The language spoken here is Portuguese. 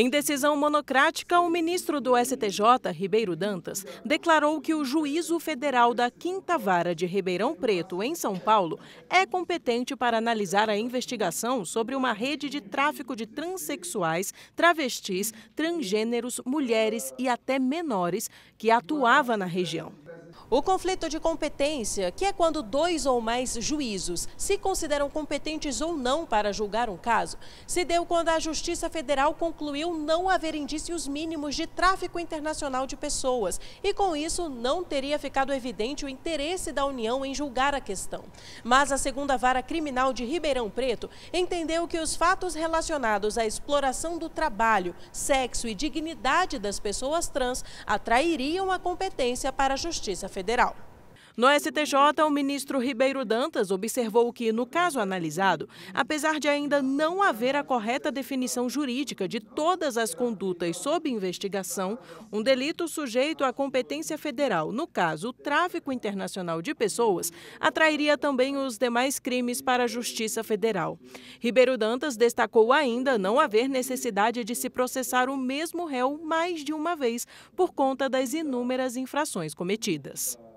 Em decisão monocrática, o ministro do STJ, Ribeiro Dantas, declarou que o juízo federal da Quinta Vara de Ribeirão Preto, em São Paulo, é competente para analisar a investigação sobre uma rede de tráfico de transexuais, travestis, transgêneros, mulheres e até menores que atuava na região. O conflito de competência, que é quando dois ou mais juízos se consideram competentes ou não para julgar um caso, se deu quando a Justiça Federal concluiu não haver indícios mínimos de tráfico internacional de pessoas e, com isso, não teria ficado evidente o interesse da União em julgar a questão. Mas a segunda vara criminal de Ribeirão Preto entendeu que os fatos relacionados à exploração do trabalho, sexo e dignidade das pessoas trans atrairiam a competência para a Justiça Justiça Federal. No STJ, o ministro Ribeiro Dantas observou que, no caso analisado, apesar de ainda não haver a correta definição jurídica de todas as condutas sob investigação, um delito sujeito à competência federal, no caso, tráfico internacional de pessoas, atrairia também os demais crimes para a Justiça Federal. Ribeiro Dantas destacou ainda não haver necessidade de se processar o mesmo réu mais de uma vez por conta das inúmeras infrações cometidas.